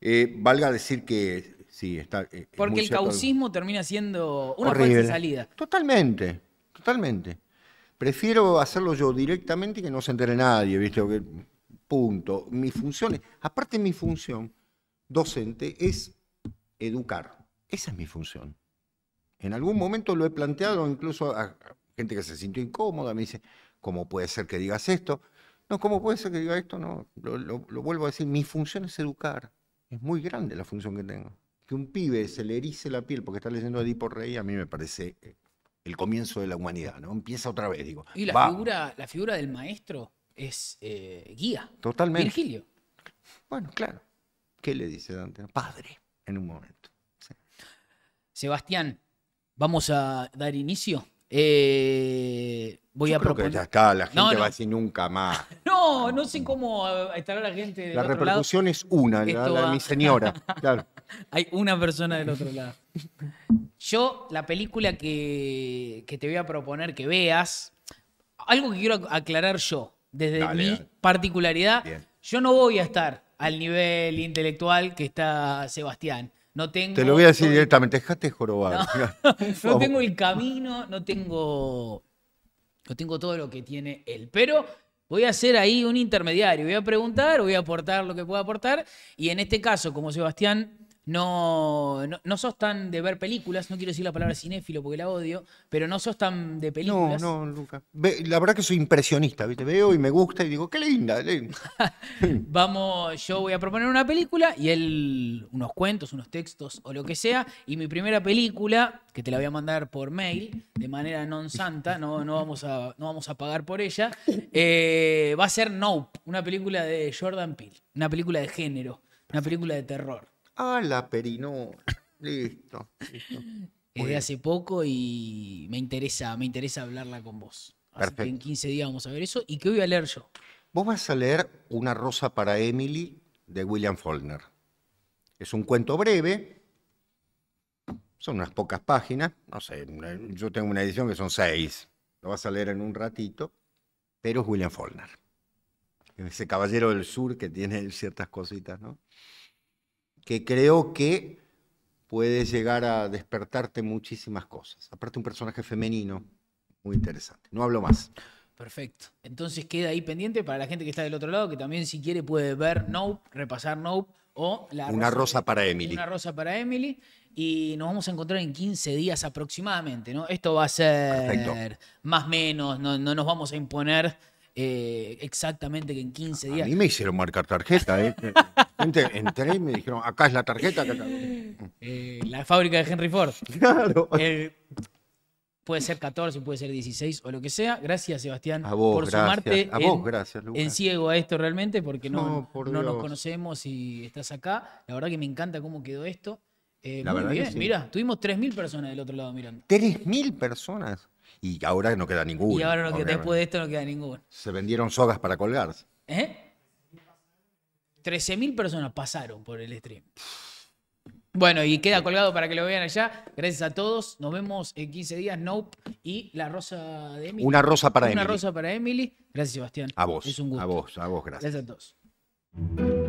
eh, valga decir que está. Eh, Porque el caucismo termina siendo una salida. Totalmente, totalmente. Prefiero hacerlo yo directamente que no se entere nadie, ¿viste? punto. Mi función, aparte mi función docente es educar. Esa es mi función. En algún momento lo he planteado incluso a gente que se sintió incómoda, me dice, ¿cómo puede ser que digas esto? No, ¿cómo puede ser que diga esto? No, lo vuelvo a decir, mi función es educar. Es muy grande la función que tengo que un pibe se le erice la piel porque está leyendo a Edipo Rey, a mí me parece eh, el comienzo de la humanidad, ¿no? Empieza otra vez, digo. Y la, figura, la figura del maestro es eh, guía. Totalmente. Virgilio. Bueno, claro. ¿Qué le dice Dante? Padre, en un momento. Sebastián, vamos a dar inicio eh, voy a proponer. ya está, la gente va a va así nunca más. no, no sé cómo estará la gente. Del la repercusión es una, la, de mi señora. Hay una persona del otro lado. Yo, la película que, te voy a proponer que veas, algo que quiero aclarar yo, desde mi particularidad, yo no voy a estar al nivel intelectual que está Sebastián tengo... Te lo voy a decir directamente, dejate jorobar. No, tengo el camino, no tengo, no tengo todo lo que tiene él, pero voy a ser ahí un intermediario, voy a preguntar, voy a aportar lo que pueda aportar y en este caso, como Sebastián no, no, no, sos tan de ver películas, no quiero decir la palabra cinéfilo porque la odio, pero no sos tan de películas. No, no, Luca. la verdad que soy impresionista, ¿viste? Veo y me gusta y digo, qué linda, linda. Vamos, yo voy a proponer una película y él unos cuentos, unos textos o lo que sea. Y mi primera película, que te la voy a mandar por mail, de manera non santa, no, no, vamos, a, no vamos a pagar por ella, eh, va a ser Nope, una película de Jordan Peele, una película de género, una película de terror. Ah, la Perino, Listo, Es de hace poco y me interesa, me interesa hablarla con vos. en 15 días vamos a ver eso. ¿Y qué voy a leer yo? Vos vas a leer Una rosa para Emily de William Faulkner. Es un cuento breve, son unas pocas páginas, no sé, yo tengo una edición que son seis, lo vas a leer en un ratito, pero es William Faulkner. Ese caballero del sur que tiene ciertas cositas, ¿no? que creo que puede llegar a despertarte muchísimas cosas. Aparte un personaje femenino, muy interesante. No hablo más. Perfecto. Entonces queda ahí pendiente para la gente que está del otro lado, que también si quiere puede ver Nope, repasar Nope o la Una rosa, para Emily. Una rosa para Emily. Y nos vamos a encontrar en 15 días aproximadamente, ¿no? Esto va a ser más o menos, no, no nos vamos a imponer eh, exactamente que en 15 días. Y me hicieron marcar tarjeta, ¿eh? entré y me dijeron, acá es la tarjeta. Eh, la fábrica de Henry Ford. Eh, puede ser 14, puede ser 16 o lo que sea. Gracias, Sebastián, por gracias. sumarte en, ciego a esto realmente, porque no, no, nos conocemos y estás acá. La verdad que me encanta cómo quedó esto. la verdad bien, mira, tuvimos 3.000 personas del otro lado mirando. ¿3.000 personas? y ahora no queda ninguno. Y ahora que después de esto no queda ninguno. Se vendieron sogas para colgarse. ¿Eh? 13.000 personas pasaron por el stream. Bueno, y queda colgado para que lo vean allá. Gracias a todos. Nos vemos en 15 días. Nope. Y la rosa de Emily. Una rosa para Emily. Una rosa para Emily. Gracias, Sebastián. A vos. Es un gusto. A vos, a vos, gracias. Gracias a todos.